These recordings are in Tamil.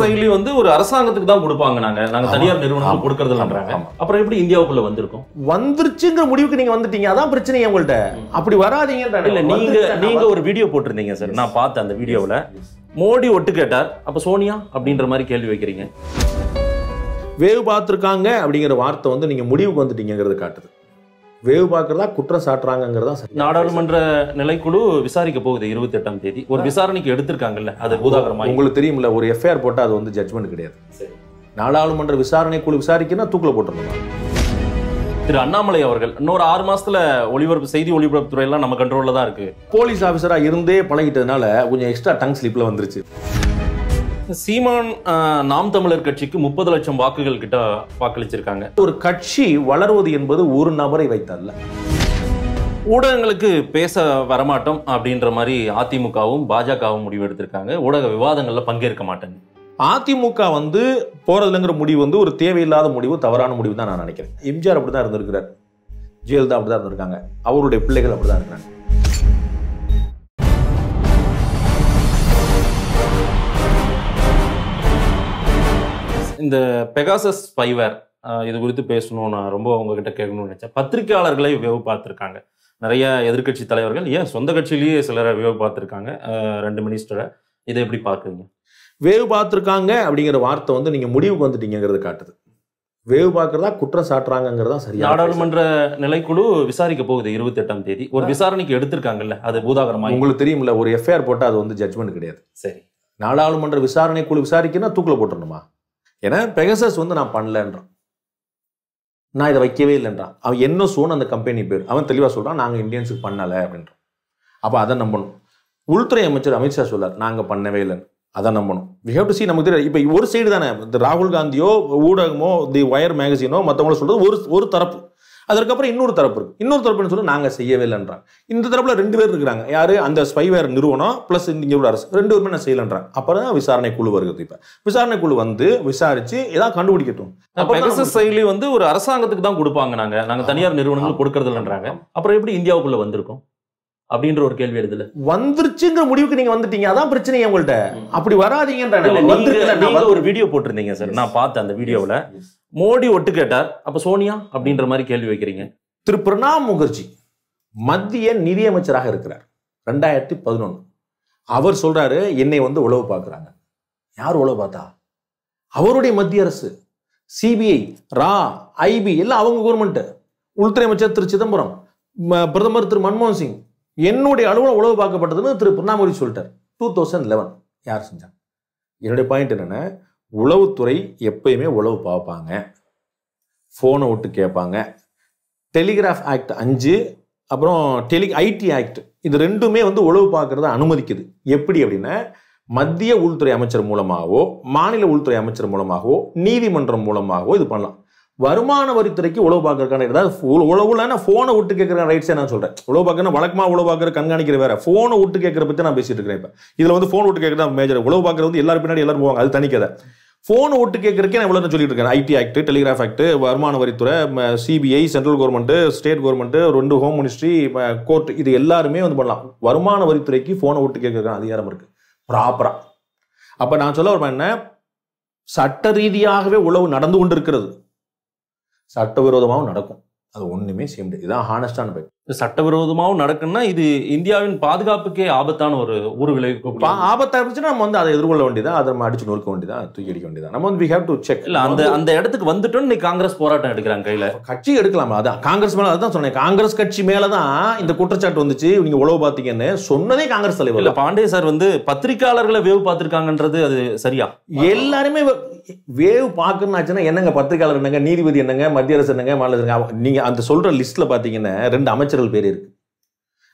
செயலி வந்து ஒரு அரசாங்கத்துக்கு தான் கொடுப்பாங்க நாங்க நாங்க தனியார் நிறுவனம் கொடுக்கறதுலன்றாங்க அப்புறம் எப்படி இந்தியாவுக்குள்ள வந்திருக்கும் வந்துருச்சுங்கிற முடிவுக்கு நீங்க வந்துட்டீங்க அதான் பிரச்சனை உங்கள்ட்ட அப்படி வராதீங்க இல்ல நீங்க நீங்க ஒரு வீடியோ போட்டிருந்தீங்க சார் நான் பார்த்தேன் அந்த வீடியோவில் மோடி ஒட்டு கேட்டார் அப்ப சோனியா அப்படின்ற மாதிரி கேள்வி வைக்கிறீங்க வேவு பார்த்துருக்காங்க அப்படிங்கிற வார்த்தை வந்து நீங்க முடிவுக்கு வந்துட்டீங்கிறது காட்டுது வேவு பார்க்கறதா குற்றம் சாட்டுறாங்கிறதா நாடாளுமன்ற நிலைக்குழு விசாரிக்க போகுது இருபத்தி எட்டாம் தேதி ஒரு விசாரணைக்கு எடுத்திருக்காங்கல்ல அது உதாகரமா உங்களுக்கு தெரியும்ல ஒரு எஃப்ஐஆர் போட்டால் அது வந்து ஜட்மெண்ட் கிடையாது நாடாளுமன்ற விசாரணை குழு விசாரிக்கனா தூக்கில் போட்டுருந்தோம் திரு அண்ணாமலை அவர்கள் இன்னொரு ஆறு மாசத்துல ஒளிபரப்பு செய்தி ஒளிபரப்புத்துறை எல்லாம் நம்ம கண்ட்ரோல்ல தான் இருக்கு போலீஸ் ஆஃபீஸரா இருந்தே பழகிட்டதுனால கொஞ்சம் எக்ஸ்ட்ரா டங் ஸ்லிப்ல வந்துருச்சு சீமான் நாம் தமிழர் கட்சிக்கு முப்பது லட்சம் வாக்குகள் கிட்ட வாக்களிச்சிருக்காங்க ஒரு கட்சி வளர்வது என்பது ஒரு நபரை வைத்தல்ல ஊடகங்களுக்கு பேச வரமாட்டோம் அப்படின்ற மாதிரி அதிமுகவும் பாஜகவும் முடிவு எடுத்திருக்காங்க ஊடக விவாதங்களில் பங்கேற்க மாட்டேங்க அதிமுக வந்து போறதுலங்கிற முடிவு வந்து ஒரு தேவையில்லாத முடிவு தவறான முடிவு தான் நான் நினைக்கிறேன் எம்ஜிஆர் அப்படிதான் இருந்திருக்கிறார் ஜெயலலிதா அப்படிதான் இருந்திருக்காங்க அவருடைய பிள்ளைகள் அப்படிதான் இருக்கிறாங்க இந்த பெகாசஸ் ஃபைவர் இது குறித்து பேசணும் நான் ரொம்ப உங்ககிட்ட கேட்கணும்னு நினச்சேன் பத்திரிகையாளர்களை வேவு பார்த்துருக்காங்க நிறைய எதிர்கட்சி தலைவர்கள் ஏன் சொந்த கட்சியிலேயே சிலரை வேவு பார்த்துருக்காங்க ரெண்டு மினிஸ்டரை இதை எப்படி பார்க்குறீங்க வேவு பார்த்துருக்காங்க அப்படிங்கிற வார்த்தை வந்து நீங்கள் முடிவுக்கு வந்துட்டீங்கிறது காட்டுது வேவு பார்க்குறதா குற்றம் சாட்டுறாங்கிறதா சரி நாடாளுமன்ற நிலைக்குழு விசாரிக்க போகுது இருபத்தி எட்டாம் தேதி ஒரு விசாரணைக்கு எடுத்திருக்காங்கல்ல அது பூதாகரமாக உங்களுக்கு தெரியும்ல ஒரு எஃப்ஐஆர் போட்டால் அது வந்து ஜட்மெண்ட் கிடையாது சரி நாடாளுமன்ற விசாரணை குழு விசாரிக்கன்னா தூக்கில் போட்டுடணுமா ஏன்னா பெகசஸ் வந்து நான் பண்ணலன்றான் நான் இதை வைக்கவே இல்லைன்றான் அவன் என்ன சோன் அந்த கம்பெனி பேர் அவன் தெளிவாக சொல்கிறான் நாங்கள் இந்தியன்ஸுக்கு பண்ணலை அப்படின்றான் அப்போ அதை நம்பணும் உள்துறை அமைச்சர் அமித்ஷா சொல்லார் நாங்கள் பண்ணவே இல்லைன்னு அதை நம்பணும் வி ஹேவ் டு சி நமக்கு தெரியாது இப்போ ஒரு சைடு தானே ராகுல் காந்தியோ ஊடகமோ தி ஒயர் மேகசினோ மற்றவங்களோ சொல்கிறது ஒரு ஒரு தரப்பு அதுக்கப்புறம் இன்னொரு தரப்பு இருக்கு இன்னொரு தரப்புன்னு சொல்லி நாங்கள் செய்யவே இல்லைன்றாங்க இந்த தரப்புல ரெண்டு பேர் இருக்கிறாங்க யாரு அந்த ஸ்பைவேர் நிறுவனம் ப்ளஸ் இங்கே உள்ள அரசு ரெண்டு பேருமே நான் செய்யலன்றாங்க அப்புறம் தான் விசாரணை குழு வருகிறது இப்போ விசாரணை குழு வந்து விசாரிச்சு ஏதாவது கண்டுபிடிக்கட்டும் செயலி வந்து ஒரு அரசாங்கத்துக்கு தான் கொடுப்பாங்க நாங்கள் நாங்கள் தனியார் நிறுவனங்கள் கொடுக்கறது இல்லைன்றாங்க அப்புறம் எப்படி இந்தியாவுக்குள்ள வந்திருக்கோம் அப்படின்ற ஒரு கேள்வி எழுதுல வந்துருச்சுங்கிற முடிவுக்கு நீங்க வந்துட்டீங்க அதான் பிரச்சனை உங்கள்ட்ட அப்படி வராதீங்கன்ற ஒரு வீடியோ போட்டிருந்தீங்க சார் நான் பார்த்தேன் அந்த வீடியோவில் மோடி ஒட்டு கேட்டார் அப்ப சோனியா அப்படின்ற மாதிரி கேள்வி வைக்கிறீங்க திரு பிரணாப் முகர்ஜி மத்திய நிதியமைச்சராக இருக்கிறார் ரெண்டாயிரத்தி பதினொன்று அவர் சொல்றாரு என்னை வந்து உழவு பார்க்குறாங்க யார் உழவு பார்த்தா அவருடைய மத்திய அரசு சிபிஐ ரா ஐபி எல்லாம் அவங்க கவர்மெண்ட் உள்துறை அமைச்சர் திரு சிதம்பரம் பிரதமர் திரு மன்மோகன் சிங் என்னுடைய அலுவலகம் உழவு பார்க்கப்பட்டதுன்னு திரு புண்ணாமொழி சொல்லிட்டார் டூ தௌசண்ட் லெவன் யார் செஞ்சாங்க என்னுடைய பாயிண்ட் என்னென்னா உளவுத்துறை எப்பயுமே உளவு பார்ப்பாங்க ஃபோனை விட்டு கேட்பாங்க டெலிகிராஃப் ஆக்ட் அஞ்சு அப்புறம் டெலி ஐடி ஆக்ட் இது ரெண்டுமே வந்து உளவு பார்க்கறத அனுமதிக்குது எப்படி அப்படின்னா மத்திய உள்துறை அமைச்சர் மூலமாகவோ மாநில உள்துறை அமைச்சர் மூலமாகவோ நீதிமன்றம் மூலமாகவோ இது பண்ணலாம் வருமான வரித்துறைக்கு உழவு பார்க்கறக்கான ஏதாவது உழவுலன்னா ஃபோனை விட்டு கேட்குற ரைட்ஸே நான் சொல்கிறேன் உழவு பார்க்கணும் வழக்கமாக உழவு பார்க்குற கண்காணிக்கிற வேற ஃபோனை விட்டு கேட்குற பற்றி நான் பேசிட்டு இருக்கிறேன் இப்போ இதில் வந்து ஃபோன் விட்டு கேட்குறது மேஜர் உழவு பார்க்குறது வந்து எல்லாரும் பின்னாடி எல்லாரும் போவாங்க அது தனிக்கதை ஃபோன் ஓட்டு கேட்கறக்கே நான் இவ்வளோ சொல்லிட்டு இருக்கேன் ஐடி ஆக்ட் டெலிகிராஃப் ஆக்ட் வருமான வரித்துறை CBI central government state government ரெண்டு ஹோம் மினிஸ்ட்ரி கோர்ட் இது எல்லாருமே வந்து பண்ணலாம் வருமான வரித்துறைக்கு ஃபோனை ஓட்டு கேட்கறதுக்கான அதிகாரம் இருக்குது ப்ராப்பராக அப்போ நான் சொல்ல வருவேன் என்ன சட்ட ரீதியாகவே உழவு நடந்து கொண்டு இருக்கிறது சட்டவிரோதமாகவும் நடக்கும் அது ஒன்றுமே செய்ய முடியாது இதுதான் ஹானஸ்டான பைக் சட்டவிரோதமாகவும் நடக்குன்னா இது இந்தியாவின் பாதுகாப்புக்கே ஆபத்தான ஒரு ஒரு விளைவிக்கும் ஆபத்தா இருந்துச்சுன்னா நம்ம வந்து அதை எதிர்கொள்ள வேண்டியதான் அதை நம்ம அடிச்சு நொறுக்க வேண்டியதான் தூக்கி அடிக்க வேண்டியதான் நம்ம வந்து வி ஹேவ் டு செக் இல்லை அந்த அந்த இடத்துக்கு வந்துட்டோம் நீ காங்கிரஸ் போராட்டம் எடுக்கிறாங்க கையில் கட்சி எடுக்கலாம் அதான் காங்கிரஸ் மேலே அதான் சொன்னேன் காங்கிரஸ் கட்சி மேலே தான் இந்த குற்றச்சாட்டு வந்துச்சு நீங்க உழவு பார்த்தீங்கன்னு சொன்னதே காங்கிரஸ் தலைவர் இல்லை பாண்டே சார் வந்து பத்திரிகையாளர்களை வேவு பார்த்துருக்காங்கன்றது அது சரியா எல்லாருமே வேவ் பார்க்கணும்னாச்சுன்னா என்னங்க பத்திரிகையாளர் என்னங்க நீதிபதி என்னங்க மத்திய அரசு என்னங்க மாநில நீங்கள் அந்த சொல்ற லிஸ்ட்ல பார்த்தீங்கன்னா ரெண்டு அமைச்சர் அமைச்சர்கள் பேர் இருக்கு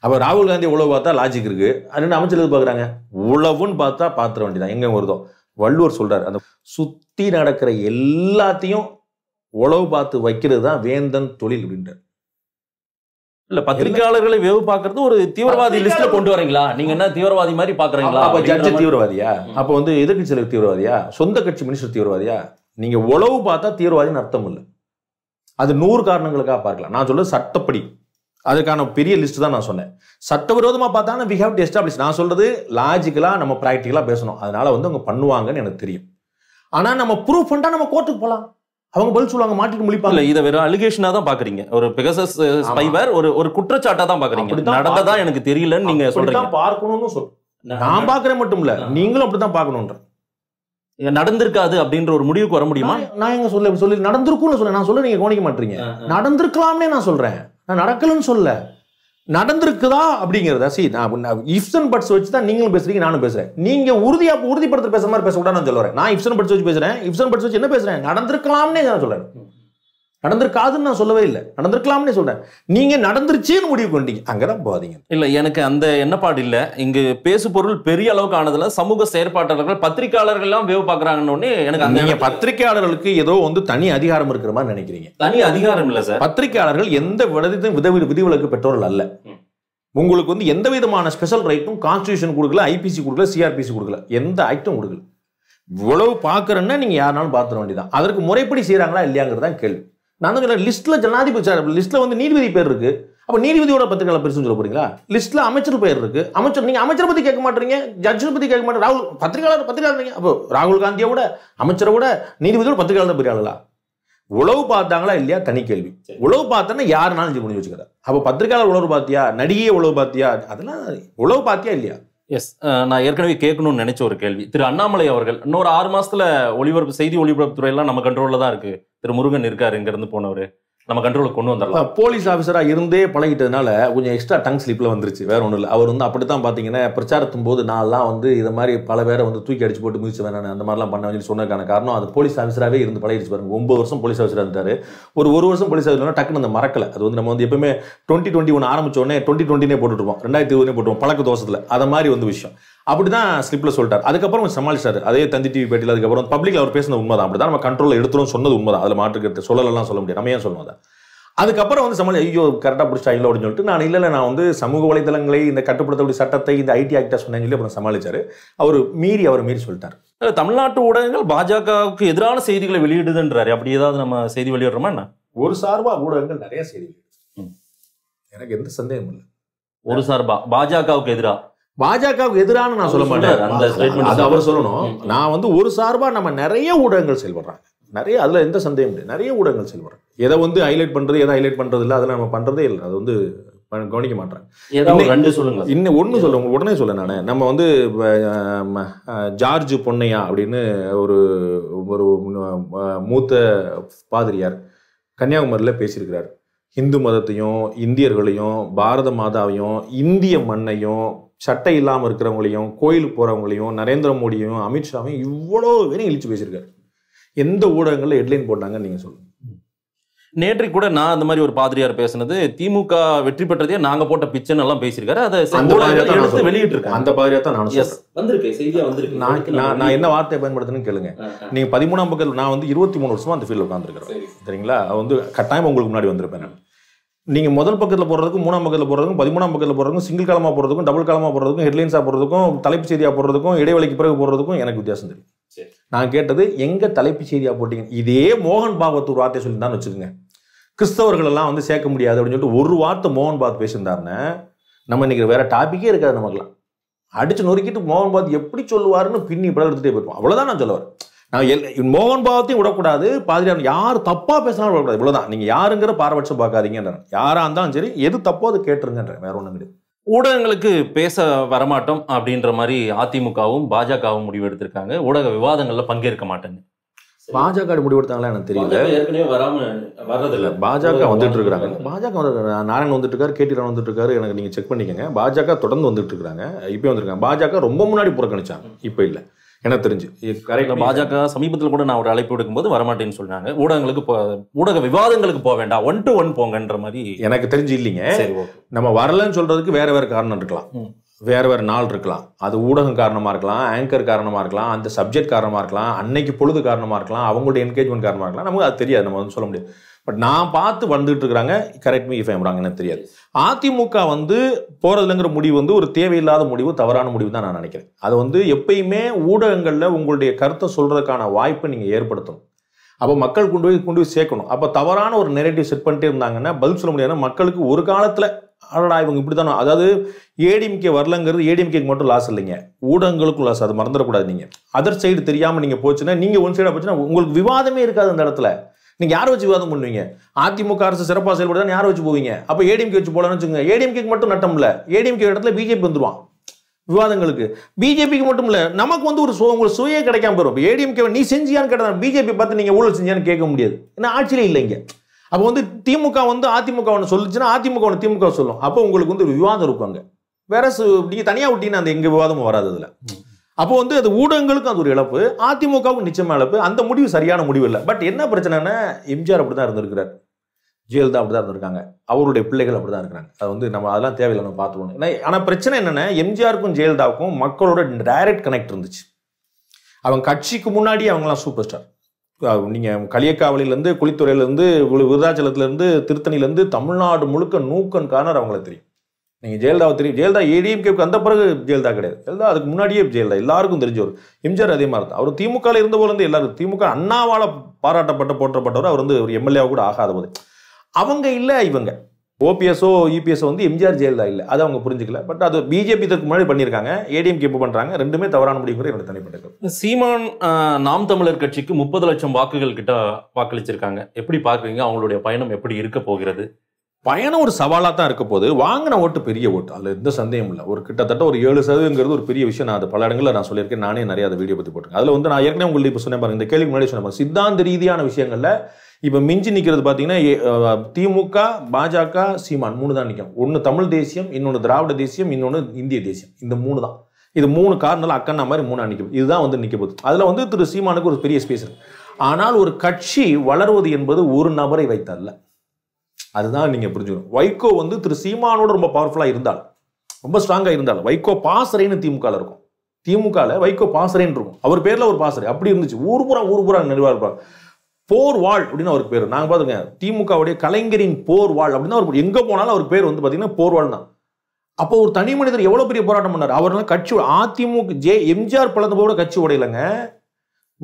அப்போ ராகுல் காந்தி உழவு பார்த்தா லாஜிக் இருக்கு அது அமைச்சர் எது உழவுன்னு பார்த்தா பாத்திர வேண்டியதான் எங்க வருதோ வள்ளுவர் சொல்றாரு அந்த சுத்தி நடக்கிற எல்லாத்தையும் உழவு பார்த்து வைக்கிறது தான் வேந்தன் தொழில் அப்படின்றார் இல்ல பத்திரிகையாளர்களை வேவு பாக்குறது ஒரு தீவிரவாதி லிஸ்ட்ல கொண்டு வரீங்களா நீங்க என்ன தீவிரவாதி மாதிரி பாக்குறீங்களா அப்ப தீவிரவாதியா அப்ப வந்து எதிர்கட்சியில தீவிரவாதியா சொந்த கட்சி மினிஸ்டர் தீவிரவாதியா நீங்க உழவு பார்த்தா தீவிரவாதின்னு அர்த்தம் இல்லை அது நூறு காரணங்களுக்காக பார்க்கலாம் நான் சொல்றது சட்டப்படி அதுக்கான பெரிய லிஸ்ட் தான் நான் சொன்னேன் சட்டவிரோதமாக பார்த்தா வி ஹவ் டு எஸ்டாப்ளிஷ் நான் சொல்றது லாஜிக்கலாக நம்ம ப்ராக்டிக்கலாக பேசணும் அதனால வந்து அவங்க பண்ணுவாங்கன்னு எனக்கு தெரியும் ஆனால் நம்ம ப்ரூவ் பண்ணிட்டா நம்ம கோர்ட்டுக்கு போகலாம் அவங்க பதில் சொல்லுவாங்க மாட்டிட்டு முடிப்பாங்க இதை வெறும் அலிகேஷனா தான் பாக்குறீங்க ஒரு பெகசஸ் ஸ்பைவர் uh, ஒரு ஒரு குற்றச்சாட்டா தான் பாக்குறீங்க நடந்ததா எனக்கு தெரியலன்னு நீங்க சொல்றீங்க பார்க்கணும்னு சொல் நான் பாக்குறேன் மட்டும் இல்ல நீங்களும் அப்படிதான் பாக்கணும்ன்ற நடந்திருக்காது அப்படின்ற ஒரு முடிவுக்கு வர முடியுமா நான் எங்க சொல்ல சொல்லி நடந்திருக்கும்னு சொல்றேன் நான் சொல்ல நீங்க கவனிக்க மாட்டீங்க நடந்திருக்கலாம்னே நான் சொல்றேன் நான் நடக்கலன்னு சொல்ல நடந்திருக்குதா அப்படிங்கிறத சி நான் இப்சன் பட்ஸ் வச்சு தான் நீங்களும் பேசுறீங்க நானும் பேசுறேன் நீங்க உறுதியா உறுதிப்படுத்த பேசுற மாதிரி பேசக்கூடாது நான் சொல்லுறேன் நான் இப்சன் பட்ஸ் வச்சு பேசுறேன் இஃப்ஸ் பட்ஸ் வச்சு என்ன பேசுறேன் நடந்திருக்கலாம்னே நான் சொல்றேன் நடந்திருக்காதுன்னு நான் சொல்லவே இல்லை நடந்திருக்கலாம்னு சொல்றேன் நீங்க நடந்துருச்சேன்னு முடிவு கொண்டீங்க அங்கதான் தான் போகாதீங்க எனக்கு அந்த எண்ணப்பாடு இல்லை இங்கு பேசு பொருள் பெரிய அளவுக்கு ஆனதுல சமூக செயற்பாட்டாளர்கள் எல்லாம் வேவு பாக்குறாங்கன்னு எனக்கு அந்த நீங்க பத்திரிகையாளர்களுக்கு ஏதோ வந்து தனி அதிகாரம் இருக்கிற மாதிரி நினைக்கிறீங்க தனி அதிகாரம் இல்ல சார் பத்திரிகையாளர்கள் எந்த விதத்தையும் வித விதிவிலக்கு பெற்றோர்கள் அல்ல உங்களுக்கு வந்து எந்த விதமான ஸ்பெஷல் ரைட்டும் கான்ஸ்டியூஷன் கொடுக்கல ஐபிசி கொடுக்கல சிஆர்பிசி கொடுக்கல எந்த ஆக்டும் கொடுக்கல இவ்வளவு பாக்குறேன்னா நீங்க யாருனாலும் பாத்துற வேண்டியதான் அதற்கு முறைப்படி செய்யறாங்களா இல்லையாங்கிறது தான் கேள்வி நான் தான் சொல்ல லிஸ்ட்டில் ஜனாதிபதி லிஸ்ட்டில் வந்து நீதிபதி பேர் இருக்குது அப்போ நீதிபதியோட பத்திரிகையாளர் பெருசுன்னு சொல்ல போறீங்களா லிஸ்ட்டில் அமைச்சர் பேர் இருக்குது அமைச்சர் நீங்கள் அமைச்சரை பற்றி கேட்க மாட்டீங்க ஜட்ஜை பற்றி கேட்க மாட்டேன் ராகுல் பத்திரிகையாளர் பத்திரிகையாளர் அப்போ ராகுல் காந்தியை விட அமைச்சரை விட நீதிபதியோட பத்திரிகையாளர் பெரிய ஆளுங்களா உழவு பார்த்தாங்களா இல்லையா தனி கேள்வி உழவு பார்த்தோன்னா யாருனாலும் இது முடிஞ்சு வச்சுக்கிறேன் அப்போ பத்திரிகையாளர் உழவு பார்த்தியா நடிகையை உழவு பார்த்தியா அதெல்லாம் உழவு பார்த்தியா இல்லையா எஸ் நான் ஏற்கனவே கேட்கணும்னு நினச்ச ஒரு கேள்வி திரு அண்ணாமலை அவர்கள் இன்னொரு ஆறு மாதத்தில் ஒளிபரப்பு செய்தி ஒளிபரப்புத்துறையெல்லாம் நம்ம கண்ட்ரோலில் தான் இருக்குது திரு முருகன் இருக்கார் இங்கேருந்து போனவர் நம்ம கண்ட்ரோலுக்கு கொண்டு வந்துடலாம் போலீஸ் ஆஃபீஸராக இருந்தே பழகிட்டதுனால கொஞ்சம் எக்ஸ்ட்ரா டங் ஸ்லிப்பில் வந்துருச்சு வேற ஒன்றும் இல்லை அவர் வந்து அப்படி தான் பார்த்தீங்கன்னா பிரச்சாரத்தும் போது நான்லாம் வந்து இதை மாதிரி பல பேரை வந்து தூக்கி அடிச்சு போட்டு முயற்சி வேணும் அந்த மாதிரிலாம் பண்ண சொல்லி சொன்னதுக்கான காரணம் அது போலீஸ் ஆஃபீஸராகவே இருந்து பழகிடுச்சு பாருங்க ஒம்பது வருஷம் போலீஸ் ஆஃபீஸராக இருந்தார் ஒரு ஒரு வருஷம் போலீஸ் ஆஃபீஸர்னா டக்குன்னு அந்த மறக்கலை அது வந்து நம்ம வந்து எப்பவுமே டுவெண்ட்டி டுவெண்ட்டி ஒன்று ஆரம்பிச்சோடனே டுவெண்ட்டி டுவெண்ட்டினே போட்டுருவோம் ரெண்டாயிரத்தி இருபதுனே போட்டுருவோம் பழக்க தோசத்தில் அதை மாதிரி வந்து விஷயம் அப்படி தான் ஸ்லிப்பில் சொல்லிட்டார் அதுக்கப்புறம் சமாளிச்சார் அதே தந்தி டிவி பேட்டியில் அதுக்கப்புறம் பப்ளிக்கில் அவர் பேசுன உண்மை தான் அப்படி தான் நம்ம கண்ட்ரோல் எடுத்துரும் சொன்னது உண்மை தான் அதில் மாற்றுக்கிறது சொல்லலாம் சொல்ல முடியாது நம்ம ஏன் சொல்லுவோம் அதை அதுக்கப்புறம் வந்து சமாளி ஐயோ கரெக்டாக பிடிச்சிட்டா இல்லை அப்படின்னு சொல்லிட்டு நான் இல்லை நான் வந்து சமூக வலைதளங்களை இந்த கட்டுப்படுத்தக்கூடிய சட்டத்தை இந்த ஐடி ஆக்டாக சொன்னேன்னு சொல்லி அப்புறம் சமாளிச்சார் அவர் மீறி அவர் மீறி சொல்லிட்டார் இல்லை தமிழ்நாட்டு ஊடகங்கள் பாஜகவுக்கு எதிரான செய்திகளை வெளியிடுதுன்றாரு அப்படி ஏதாவது நம்ம செய்தி வெளியிடுறோமா என்ன ஒரு சார்பாக ஊடகங்கள் நிறைய செய்தி எனக்கு எந்த சந்தேகமும் இல்லை ஒரு சார்பா பாஜகவுக்கு எதிராக பாஜகவுக்கு எதிரான நான் சொல்ல மாட்டேன் அந்த அவர் சொல்லணும் நான் வந்து ஒரு சார்பாக நம்ம நிறைய ஊடகங்கள் செயல்படுறாங்க நிறைய அதில் எந்த சந்தேகம் இல்லை நிறைய ஊடகங்கள் செயல்படுறாங்க எதை வந்து ஹைலைட் பண்ணுறது எதை ஹைலைட் பண்ணுறது இல்லை அதெல்லாம் நம்ம பண்ணுறதே இல்லை அது வந்து கவனிக்க மாட்டேன் இன்னும் ஒன்று சொல்லுங்க உடனே சொல்ல நான் நம்ம வந்து ஜார்ஜ் பொன்னையா அப்படின்னு ஒரு ஒரு மூத்த பாதிரியார் கன்னியாகுமரியில் பேசியிருக்கிறார் ஹிந்து மதத்தையும் இந்தியர்களையும் பாரத மாதாவையும் இந்திய மண்ணையும் சட்டை இல்லாமல் இருக்கிறவங்களையும் கோயிலுக்கு போகிறவங்களையும் நரேந்திர மோடியும் அமித்ஷாவையும் இவ்வளோ வேணும் இழிச்சு பேசியிருக்காரு எந்த ஊடகங்களில் ஹெட்லைன் போட்டாங்கன்னு நீங்கள் சொல்லுங்கள் நேற்று கூட நான் அந்த மாதிரி ஒரு பாதிரியார் பேசினது திமுக வெற்றி பெற்றதே நாங்க போட்ட பிச்சன் எல்லாம் பேசியிருக்காரு அதை எடுத்து வெளியிட்டு அந்த பாதிரியா தான் நான் நான் நான் என்ன வார்த்தையை பயன்படுத்தணும்னு கேளுங்க நீங்க பதிமூணாம் பக்கத்தில் நான் வந்து இருபத்தி மூணு வருஷமா அந்த ஃபீல்டில் உட்காந்துருக்கிறேன் சரிங்களா வந்து கட்டாயம் உங்களுக்கு முன்னாடி வந்திருப்பேன் நான் நீங்கள் முதல் பக்கத்தில் போடுறதுக்கும் மூணாம் பக்கத்தில் போடுறதுக்கும் பதிமூணாம் பக்கத்தில் போடுறதுக்கும் சிங்கிள் காலமாக போடுறதுக்கும் டபுள் காலமாக போடுறதுக்கும் ஹெட்லைன்ஸாக போடுறதுக்கும் தலைப்பு செய்தியாக போடுறதுக்கும் இடைவெளிக்கு பிறகு போடுறதுக்கும் எனக்கு வித்தியாசம் தெரியும் நான் கேட்டது எங்கே தலைப்பு செய்தியாக போட்டீங்க இதே மோகன் பாகவத் ஒரு வார்த்தை சொல்லி தான் வச்சுக்கோங்க கிறிஸ்தவர்களெல்லாம் வந்து சேர்க்க முடியாது அப்படின்னு சொல்லிட்டு ஒரு வார்த்தை மோகன் பாத் பேசியிருந்தாருன்னு நம்ம இன்னைக்கு வேற டாப்பிக்கே இருக்காது நமக்குலாம் அடிச்சு நொறுக்கிட்டு மோகன் பாத் எப்படி சொல்லுவாருன்னு பின்னி படம் எடுத்துகிட்டே போயிருப்போம் அவ்வளோதான் நான் சொல்லுவார் நான் எல் மோகன் பாவத்தையும் விடக்கூடாது பாதிரியார் யார் தப்பாக பேசினாலும் விடக்கூடாது இவ்வளோதான் நீங்கள் யாருங்கிற பாரபட்சம் பார்க்காதீங்கன்றேன் யாராக இருந்தாலும் சரி எது தப்போ அது கேட்டுருங்கன்றேன் வேற ஒன்றும் கிடையாது ஊடகங்களுக்கு பேச வரமாட்டோம் அப்படின்ற மாதிரி அதிமுகவும் பாஜகவும் முடிவு எடுத்திருக்காங்க ஊடக விவாதங்கள்ல பங்கேற்க மாட்டேங்க பாஜக முடிவு எடுத்தாங்களா எனக்கு தெரியல ஏற்கனவே வர்றதில்ல பாஜக வந்துட்டு இருக்காங்க பாஜக நாராயணன் வந்துட்டு இருக்காரு கேட்டிரான் வந்துட்டு இருக்காரு எனக்கு நீங்க செக் பண்ணிக்கோங்க பாஜக தொடர்ந்து வந்துட்டு இருக்காங்க இப்போ வந்திருக்காங்க பாஜக ரொம்ப முன்னாடி புறக்கணிச்சாங்க இப்போ இல்லை எனக்கு தெரிஞ்சு பாஜக சமீபத்தில் கூட நான் ஒரு அழைப்பு எடுக்கும்போது வரமாட்டேன்னு சொன்னாங்க ஊடகங்களுக்கு ஊடக விவாதங்களுக்கு போக வேண்டாம் ஒன் டு ஒன் போங்கன்ற மாதிரி எனக்கு தெரிஞ்சு இல்லைங்க நம்ம வரலன்னு சொல்றதுக்கு வேற வேற காரணம் இருக்கலாம் வேற வேற நாள் இருக்கலாம் அது ஊடகம் காரணமாக இருக்கலாம் ஆங்கர் காரணமாக இருக்கலாம் அந்த சப்ஜெக்ட் காரணமாக இருக்கலாம் அன்னைக்கு பொழுது காரணமாக இருக்கலாம் அவங்களுடைய என்கேஜ்மெண்ட் காரணமா இருக்கலாம் நமக்கு அது தெரியாது நம்ம வந்து சொல்ல முடியாது பட் நான் பார்த்து வந்துட்டு இருக்கிறாங்க கரெக்ட் மீ இஃப் ஐம்றாங்க தெரியாது அதிமுக வந்து போறதுலங்கிற முடிவு வந்து ஒரு தேவையில்லாத முடிவு தவறான முடிவு தான் நான் நினைக்கிறேன் அது வந்து எப்பயுமே ஊடகங்களில் உங்களுடைய கருத்தை சொல்கிறதுக்கான வாய்ப்பை நீங்கள் ஏற்படுத்தணும் அப்போ மக்கள் கொண்டு போய் கொண்டு போய் சேர்க்கணும் அப்போ தவறான ஒரு நெரேட்டிவ் செட் பண்ணிட்டே இருந்தாங்கன்னா பதில் சொல்ல முடியாதுன்னா மக்களுக்கு ஒரு காலத்தில் அடடா இவங்க இப்படி தானே அதாவது ஏடிஎம்கே வரலங்கிறது ஏடிஎம்கேக்கு மட்டும் லாஸ் இல்லைங்க ஊடகங்களுக்கும் லாஸ் அது மறந்துடக்கூடாது நீங்கள் அதர் சைடு தெரியாமல் நீங்கள் போச்சுன்னா நீங்கள் ஒன் சைடாக போச்சுன்னா உங்களுக்கு விவாதமே இருக்காது அந்த இடத்துல நீங்கள் யாரை வச்சு விவாதம் பண்ணுவீங்க அதிமுக அரசு சிறப்பாக செயல்படுதான் யாரை வச்சு போவீங்க அப்போ ஏடிஎம்கே வச்சு போகலான்னு வச்சுங்க ஏடிஎம்கே மட்டும் நட்டம் இல்லை ஏடிஎம்கே இடத்துல பிஜேபி வந்துடுவான் விவாதங்களுக்கு பிஜேபிக்கு மட்டும் இல்லை நமக்கு வந்து ஒரு உங்களுக்கு சுவையே கிடைக்காம போயிடும் ஏடிஎம்கே நீ செஞ்சியான்னு கேட்டால் பிஜேபி பார்த்து நீங்கள் ஊழல் செஞ்சியான்னு கேட்க முடியாது ஏன்னா ஆட்சியிலே இல்லைங்க அப்போ வந்து திமுக வந்து அதிமுக ஒன்று சொல்லிச்சுன்னா அதிமுக ஒன்று திமுக சொல்லும் அப்போ உங்களுக்கு வந்து ஒரு விவாதம் இருக்கும் அங்கே வேற நீங்கள் தனியாக விட்டீங்கன்னா அந்த எங்கள் விவாதமும் வராது அதில் அப்போ வந்து அது ஊடகங்களுக்கும் அது ஒரு இழப்பு அதிமுகவுக்கும் நிச்சயமா இழப்பு அந்த முடிவு சரியான முடிவு இல்லை பட் என்ன பிரச்சனைனா எம்ஜிஆர் அப்படி தான் இருந்திருக்கிறார் ஜெயலலிதா அப்படி தான் இருந்திருக்காங்க அவருடைய பிள்ளைகள் அப்படி தான் இருக்கிறாங்க அது வந்து நம்ம அதெல்லாம் தேவையில்லை நம்ம பார்த்துக்கணும் ஏன்னா ஆனால் பிரச்சனை என்னென்னா எம்ஜிஆருக்கும் ஜெயலலிதாவுக்கும் மக்களோட டைரக்ட் கனெக்ட் இருந்துச்சு அவங்க கட்சிக்கு முன்னாடி அவங்களாம் சூப்பர் ஸ்டார் நீங்கள் களியக்காவலிலேருந்து குளித்துறையிலேருந்து விருதாச்சலத்துலேருந்து திருத்தணிலேருந்து தமிழ்நாடு முழுக்க நூக்கன் கார்னர் அவங்களுக்கு தெரியும் நீங்கள் ஜெயலலிதாவை தெரியும் ஜெயலலிதா ஏடிஎம்கேவுக்கு அந்த பிறகு ஜெயலலிதா கிடையாது ஜெயலலிதா அதுக்கு முன்னாடியே ஜெயலலிதா எல்லாருக்கும் தெரிஞ்சவர் எம்ஜிஆர் அதே மாதிரி தான் அவர் திமுகவில் இருந்தபோலேருந்து எல்லாருக்கும் திமுக அண்ணாவால் பாராட்டப்பட்ட போற்றப்பட்டவர் அவர் வந்து ஒரு எம்எல்ஏவாக கூட ஆகாத போது அவங்க இல்லை இவங்க ஓபிஎஸ்ஓ இபிஎஸ்ஓ e வந்து எம்ஜிஆர் ஜெயலலிதா இல்லை அதை அவங்க புரிஞ்சுக்கல பட் அது பிஜேபி இதற்கு முன்னாடி பண்ணியிருக்காங்க ஏடிஎம்கே இப்போ பண்ணுறாங்க ரெண்டுமே தவறான முடிவு கூட என்னோட தனிப்பட்ட சீமான் நாம் தமிழர் கட்சிக்கு முப்பது லட்சம் வாக்குகள் கிட்ட வாக்களிச்சிருக்காங்க எப்படி பார்க்குறீங்க அவங்களுடைய பயணம் எப்படி இருக்க போகிறது பயணம் ஒரு சவாலாக தான் இருக்க போது வாங்கின ஓட்டு பெரிய ஓட்டு அதில் எந்த சந்தேகம் இல்லை ஒரு கிட்டத்தட்ட ஒரு ஏழு சதவீதங்கிறது ஒரு பெரிய விஷயம் நான் அது பல இடங்களில் நான் சொல்லியிருக்கேன் நானே நிறைய அதை வீடியோ பற்றி போட்டிருக்கேன் அதில் வந்து நான் ஏற்கனவே உங்களுக்கு இப்போ சொன்னேன் பாருங்க இந்த கேள்வி முன்னாடி சொன்னேன் சித்தாந்த ரீதியான விஷயங்களில் இப்போ மிஞ்சி நிற்கிறது பார்த்தீங்கன்னா திமுக பாஜக சீமான் மூணு தான் நிற்கும் ஒன்று தமிழ் தேசியம் இன்னொன்று திராவிட தேசியம் இன்னொன்று இந்திய தேசியம் இந்த மூணு தான் இது மூணு காரணம் அக்கண்ணா மாதிரி மூணு நிற்கும் இதுதான் வந்து நிற்க போகுது அதில் வந்து திரு சீமானுக்கு ஒரு பெரிய ஸ்பேஸ் இருக்குது ஆனால் ஒரு கட்சி வளர்வது என்பது ஒரு நபரை வைத்தல்ல அதுதான் நீங்கள் புரிஞ்சுக்கணும் வைகோ வந்து திரு சீமானோட ரொம்ப பவர்ஃபுல்லாக இருந்தால் ரொம்ப ஸ்ட்ராங்காக இருந்தால் வைகோ பாசறைன்னு திமுகவில் இருக்கும் திமுகவில் வைகோ பாசறைன்னு இருக்கும் அவர் பேரில் ஒரு பாசறை அப்படி இருந்துச்சு ஊர் பூரா ஊர் பூரா நினைவாக இருப்பார் போர் வாழ் அப்படின்னு அவருக்கு பேர் நாங்கள் பார்த்துக்கோங்க திமுகவுடைய கலைஞரின் போர் வாழ் அப்படின்னு அவர் எங்கே போனாலும் அவர் பேர் வந்து பார்த்தீங்கன்னா போர் வாழ் தான் அப்போ ஒரு தனி மனிதர் எவ்வளோ பெரிய போராட்டம் பண்ணார் அவர்லாம் கட்சி அதிமுக ஜே எம்ஜிஆர் பிளந்தபோட கட்சி உடையலைங்க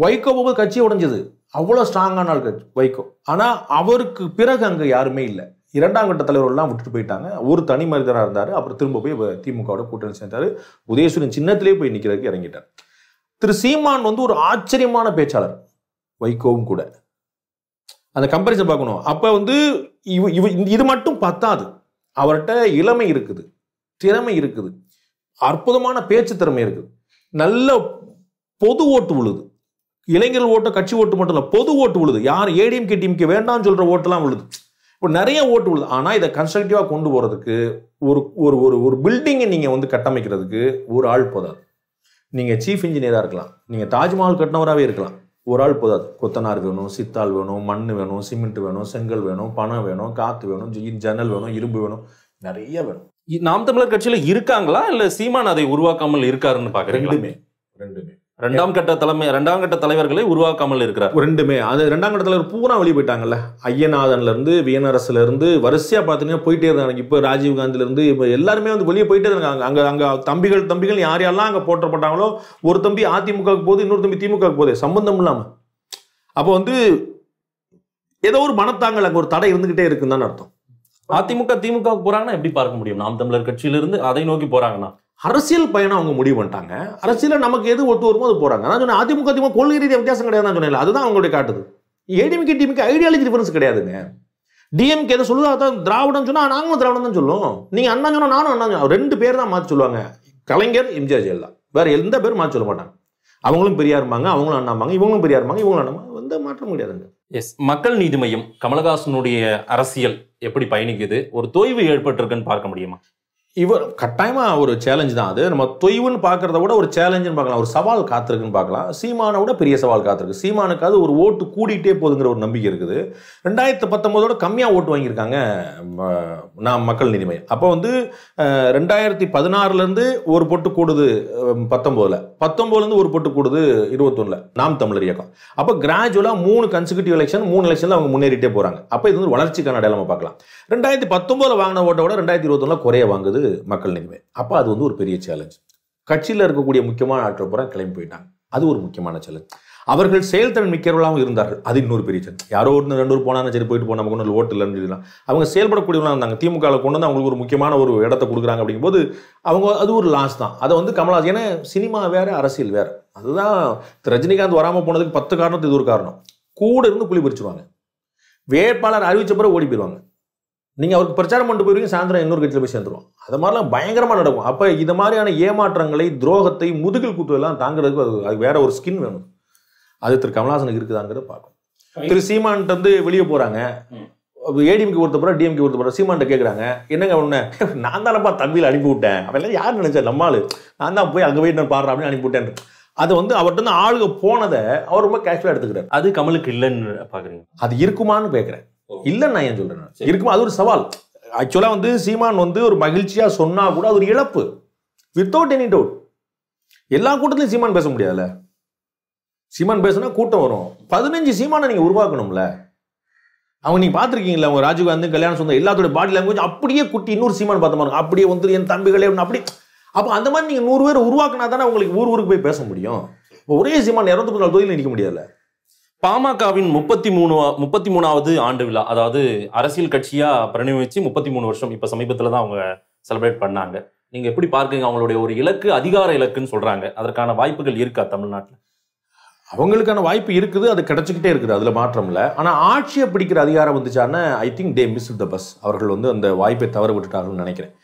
வைகோவுக்கு கட்சி உடைஞ்சது அவ்வளோ ஸ்ட்ராங்கான ஆள் கட்சி வைகோ ஆனால் அவருக்கு பிறகு அங்கே யாருமே இல்லை இரண்டாம் கட்ட தலைவர்கள்லாம் விட்டுட்டு போயிட்டாங்க ஒரு தனி மனிதனாக இருந்தார் அப்புறம் திரும்ப போய் திமுகவோட கூட்டணி சேர்ந்தார் உதயசூரியன் சின்னத்திலே போய் நிற்கிறதுக்கு இறங்கிட்டார் திரு சீமான் வந்து ஒரு ஆச்சரியமான பேச்சாளர் வைகோவும் கூட அந்த கம்பரிசன் பார்க்கணும் அப்போ வந்து இவ இவ இது மட்டும் பத்தாது அவர்கிட்ட இளமை இருக்குது திறமை இருக்குது அற்புதமான பேச்சு திறமை இருக்குது நல்ல பொது ஓட்டு உழுது இளைஞர்கள் ஓட்டோ கட்சி ஓட்டு மட்டும் இல்லை பொது ஓட்டு உழுது யார் கே டிஎம்கே வேண்டாம்னு சொல்கிற ஓட்டெல்லாம் உழுது இப்போ நிறைய ஓட்டு உழுது ஆனால் இதை கன்ஸ்ட்ரக்டிவாக கொண்டு போகிறதுக்கு ஒரு ஒரு ஒரு ஒரு பில்டிங்கை நீங்கள் வந்து கட்டமைக்கிறதுக்கு ஒரு ஆள் போதாது நீங்கள் சீஃப் இன்ஜினியராக இருக்கலாம் நீங்கள் தாஜ்மஹால் கட்டினவராகவே இருக்கலாம் ஒரு ஆள் போதாது கொத்தனார் வேணும் சித்தாள் வேணும் மண் வேணும் சிமெண்ட் வேணும் செங்கல் வேணும் பணம் வேணும் காற்று வேணும் ஜன்னல் வேணும் இரும்பு வேணும் நிறைய வேணும் நாம் தமிழர் கட்சியில் இருக்காங்களா இல்லை சீமான் அதை உருவாக்காமல் இருக்காருன்னு பார்க்குறேன் ரெண்டுமே ரெண்டுமே ரெண்டாம் கட்ட தலைமை ரெண்டாம் கட்ட தலைவர்களை உருவாக்காமல் இருக்கிறார் ரெண்டுமே அந்த ரெண்டாம் கட்ட தலைவர் பூரா வெளியே போயிட்டாங்கல்ல ஐயநாதன்லேருந்து இருந்து வரிசையாக பார்த்தீங்கன்னா போயிட்டே இருந்தாங்க இப்போ இருந்து இப்போ எல்லாருமே வந்து வெளியே போயிட்டே இருக்காங்க அங்கே அங்கே தம்பிகள் தம்பிகள் யார் யாரெல்லாம் அங்கே போட்டப்பட்டாங்களோ ஒரு தம்பி அதிமுகவுக்கு போகுது இன்னொரு தம்பி திமுகவுக்கு போகுது சம்பந்தம் இல்லாமல் அப்போ வந்து ஏதோ ஒரு மனத்தாங்கல் அங்க ஒரு தடை இருந்துக்கிட்டே இருக்குன்னு அர்த்தம் அதிமுக திமுக போறாங்கன்னா எப்படி பார்க்க முடியும் நாம் தமிழர் கட்சியிலிருந்து அதை நோக்கி போகிறாங்கன்னா அரசியல் பயணம் அவங்க முடிவு பண்ணிட்டாங்க அரசியலில் நமக்கு எது ஒத்து வருமோ அது போகிறாங்க நான் சொன்னேன் அதிமுக அதிமுக கொள்கை ரீதியாக வித்தியாசம் கிடையாது நான் சொன்னேன் அதுதான் அவங்களுடைய காட்டுது ஏடிமிக்கு டிமிக்கு ஐடியாலஜி டிஃபரன்ஸ் கிடையாதுங்க டிஎம்கே எதை சொல்லுதா தான் திராவிடம் சொன்னால் நாங்களும் திராவிடம் தான் சொல்லுவோம் நீங்கள் அண்ணா சொன்னால் நானும் அண்ணா ரெண்டு பேர் தான் மாற்றி சொல்லுவாங்க கலைஞர் எம்ஜிஆர் ஜெயலலிதா வேறு எந்த பேரும் மாற்றி சொல்ல மாட்டாங்க அவங்களும் இருப்பாங்க அவங்களும் அண்ணாமாங்க இவங்களும் இருப்பாங்க இவங்களும் அண்ணாமாங்க வந்து மாற்றம் கிடையாதுங்க எஸ் மக்கள் நீதி மையம் கமலஹாசனுடைய அரசியல் எப்படி பயணிக்குது ஒரு தொய்வு ஏற்பட்டிருக்குன்னு பார்க்க முடியுமா இவர் கட்டாயமாக ஒரு சேலஞ்சு தான் அது நம்ம தொய்வுன்னு பார்க்குறத விட ஒரு சேலஞ்சுன்னு பார்க்கலாம் ஒரு சவால் காத்திருக்குன்னு பார்க்கலாம் சீமானை விட பெரிய சவால் காத்திருக்கு சீமானுக்காவது ஒரு ஓட்டு கூடிட்டே போதுங்கிற ஒரு நம்பிக்கை இருக்குது ரெண்டாயிரத்து பத்தொம்போதோட கம்மியாக ஓட்டு வாங்கியிருக்காங்க நான் மக்கள் நீதி அப்போ வந்து ரெண்டாயிரத்தி பதினாறுலேருந்து ஒரு பொட்டு கூடுது பத்தொம்போதில் பத்தொம்போதுலேருந்து ஒரு பொட்டு கூடுது இருபத்தொன்னில் நாம் தமிழர் இயக்கம் அப்போ கிராஜுவலாக மூணு கன்சிக்யூட்டிவ் எலெக்ஷன் மூணு எலெக்ஷனில் அவங்க முன்னேறிட்டே போகிறாங்க அப்போ இது வந்து வளர்ச்சிக்கான அடையாளமாக பார்க்கலாம் ரெண்டாயிரத்தி பத்தொம்போதில் வாங்கின ஓட்டை விட ரெண்டாயிரத்தி இருபத்தொன்னில் குறைய வாங்குது மக்கள் நிலைமை அப்போ அது வந்து ஒரு பெரிய சேலஞ்ச் கட்சியில் இருக்கக்கூடிய முக்கியமான ஆட்கள் பூரா கிளம்பி போயிட்டாங்க அது ஒரு முக்கியமான சேலஞ்ச் அவர்கள் செயல்திறன் மிக்கவர்களாகவும் இருந்தார்கள் அது இன்னொரு பெரிய சேலஞ்ச் யாரோ ஒன்று ரெண்டு ஊர் போனாலும் சரி போயிட்டு போனால் நமக்கு ஒன்று ஓட்டு இல்லைன்னு அவங்க செயல்படக்கூடியவங்களாக இருந்தாங்க திமுகவில் கொண்டு வந்து அவங்களுக்கு ஒரு முக்கியமான ஒரு இடத்த கொடுக்குறாங்க அப்படிங்கும்போது அவங்க அது ஒரு லாஸ் தான் அதை வந்து கமலாஸ் ஏன்னா சினிமா வேறு அரசியல் வேறு அதுதான் ரஜினிகாந்த் வராமல் போனதுக்கு பத்து காரணத்து இது ஒரு காரணம் கூட இருந்து புளி பறிச்சுருவாங்க வேட்பாளர் அறிவிச்ச பிறகு ஓடி போயிடுவாங்க நீங்கள் அவருக்கு பிரச்சாரம் பண்ணிட்டு போயிருவீங்க சாயந்தரம் இன்னொரு கட்சியில் போய் சேர்ந்துருவோம் அது மாதிரிலாம் பயங்கரமாக நடக்கும் அப்போ இது மாதிரியான ஏமாற்றங்களை துரோகத்தை முதுகில் குத்துவெல்லாம் தாங்கிறதுக்கு அது அது வேற ஒரு ஸ்கின் வேணும் அது திரு கமல்ஹாசனுக்கு இருக்குதாங்கிறத பார்க்கும் திரு சீமான்ட்டு வந்து வெளியே போகிறாங்க ஏடிஎம்கே ஒருத்த போகிற டிஎம்கே ஒருத்த போகிற சீமான்ட்ட கேட்குறாங்க என்னங்க ஒன்று நான் தானேப்பா தம்பியில் அனுப்பி விட்டேன் எல்லாம் யார் நினைச்சா நம்மாள் நான் தான் போய் அங்கே போய் நான் பாடுறேன் அப்படின்னு அனுப்பி விட்டேன் அது வந்து அவர்கிட்ட வந்து ஆளுக போனதை அவர் ரொம்ப கேஷுவலாக எடுத்துக்கிறார் அது கமலுக்கு இல்லைன்னு பார்க்குறீங்க அது இருக்குமான்னு கேட்குறேன் இல்லை நான் ஏன் சொல்கிறேன் இருக்கும் அது ஒரு சவால் ஆக்சுவலாக வந்து சீமான் வந்து ஒரு மகிழ்ச்சியாக சொன்னால் கூட அது ஒரு இழப்பு வித்தவுட் எனி டவுட் எல்லா கூட்டத்திலையும் சீமான் பேச முடியாதுல்ல சீமான் பேசுனா கூட்டம் வரும் பதினஞ்சு சீமானை நீங்கள் உருவாக்கணும்ல அவங்க நீங்க பாத்திருக்கீங்களா அவங்க ராஜீவ்காந்தி கல்யாணம் சொந்த எல்லாத்தோட பாடி லாங்குவேஜ் அப்படியே குட்டி இன்னொரு சீமான் பார்த்த மாதிரி அப்படியே வந்து என் தம்பிகளே அப்படி அப்போ அந்த மாதிரி நீங்கள் நூறு பேர் உருவாக்குனா தானே உங்களுக்கு ஊர் ஊருக்கு போய் பேச முடியும் ஒரே சீமான் இரநூத்தி நாலு தொகுதியில் நிற்க முடியாதுல்ல பாமகவின் முப்பத்தி மூணு முப்பத்தி மூணாவது ஆண்டு விழா அதாவது அரசியல் கட்சியாக பிரணமிச்சு முப்பத்தி மூணு வருஷம் இப்போ சமீபத்தில் தான் அவங்க செலிப்ரேட் பண்ணாங்க நீங்கள் எப்படி பார்க்குங்க அவங்களுடைய ஒரு இலக்கு அதிகார இலக்குன்னு சொல்கிறாங்க அதற்கான வாய்ப்புகள் இருக்கா தமிழ்நாட்டில் அவங்களுக்கான வாய்ப்பு இருக்குது அது கிடைச்சிக்கிட்டே இருக்குது அதில் மாற்றம் இல்லை ஆனால் ஆட்சியை பிடிக்கிற அதிகாரம் வந்துச்சான்னா I think they miss the bus அவர்கள் வந்து அந்த வாய்ப்பை தவறு விட்டுட்டாங்கன்னு நினைக்கிறேன்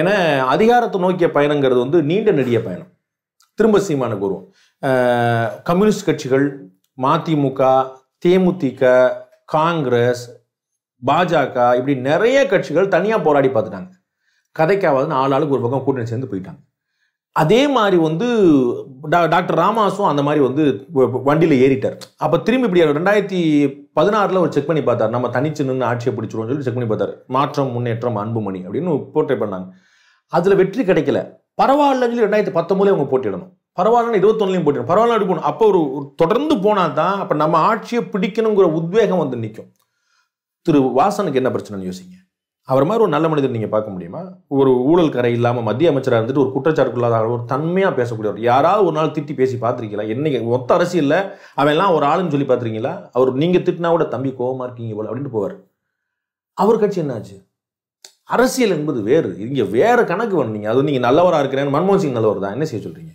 ஏன்னா அதிகாரத்தை நோக்கிய பயணங்கிறது வந்து நீண்ட நெடிய பயணம் திரும்ப சீமான கூறுவோம் கம்யூனிஸ்ட் கட்சிகள் மதிமுக தேமுதிக காங்கிரஸ் பாஜக இப்படி நிறைய கட்சிகள் தனியாக போராடி பார்த்துட்டாங்க கதைக்காவது நாலு ஆளுக்கு ஒரு பக்கம் கூட்டணி சேர்ந்து போயிட்டாங்க அதே மாதிரி வந்து டாக்டர் ராமாசும் அந்த மாதிரி வந்து வண்டியில் ஏறிட்டார் அப்போ திரும்பி இப்படி ரெண்டாயிரத்தி பதினாறில் ஒரு செக் பண்ணி பார்த்தார் நம்ம தனிச்சு நின்று ஆட்சியை பிடிச்சிருவோம்னு சொல்லி செக் பண்ணி பார்த்தாரு மாற்றம் முன்னேற்றம் அன்புமணி அப்படின்னு போட்டி பண்ணாங்க அதில் வெற்றி கிடைக்கல பரவாயில்லன்னு சொல்லி ரெண்டாயிரத்தி பத்தொம்போதே அவங்க போட்டியிடணும் பரவாயில்லன்னு இருபத்தொன்னுலையும் போட்டு பரவாயில்ல அப்படி போகணும் அப்போ ஒரு தொடர்ந்து போனால் தான் அப்போ நம்ம ஆட்சியை பிடிக்கணுங்கிற உத்வேகம் வந்து நிற்கும் திரு வாசனுக்கு என்ன பிரச்சனைன்னு யோசிங்க அவர் மாதிரி ஒரு நல்ல மனிதர் நீங்கள் பார்க்க முடியுமா ஒரு ஊழல் கரை இல்லாமல் மத்திய அமைச்சராக இருந்துட்டு ஒரு குற்றச்சாட்டுக்குள்ளாத ஒரு தன்மையாக பேசக்கூடியவர் யாராவது ஒரு நாள் திட்டி பேசி பார்த்துருக்கீங்களா என்னைக்கு மொத்த அரசியலில் எல்லாம் ஒரு ஆளுன்னு சொல்லி பார்த்துருக்கீங்களா அவர் நீங்கள் திட்டினா கூட தம்பி கோபமாக இருக்கீங்க போல அப்படின்ட்டு போவார் அவர் கட்சி என்னாச்சு அரசியல் என்பது வேறு இங்கே வேறு கணக்கு வந்து நீங்கள் அது நீங்கள் நல்லவராக இருக்கிறேன்னு மன்மோகன் சிங் நல்லவர் தான் என்ன செய்ய சொல்கிறீங்க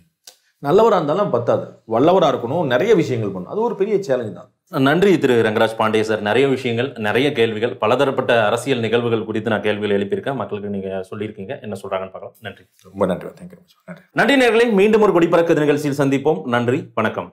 நல்லவராக இருந்தாலும் பத்தாது வல்லவராக இருக்கணும் நிறைய விஷயங்கள் பண்ணணும் அது ஒரு பெரிய சேலஞ்ச் தான் நன்றி திரு ரங்கராஜ் பாண்டே சார் நிறைய விஷயங்கள் நிறைய கேள்விகள் பலதரப்பட்ட அரசியல் நிகழ்வுகள் குறித்து நான் கேள்விகள் எழுப்பியிருக்கேன் மக்களுக்கு நீங்கள் சொல்லியிருக்கீங்க என்ன சொல்கிறாங்கன்னு பார்க்கலாம் நன்றி ரொம்ப நன்றி தேங்க்யூ நன்றி நன்றி நேர்களை மீண்டும் ஒரு குடிப்பறக்க நிகழ்ச்சியில் சந்திப்போம் நன்றி வணக்கம்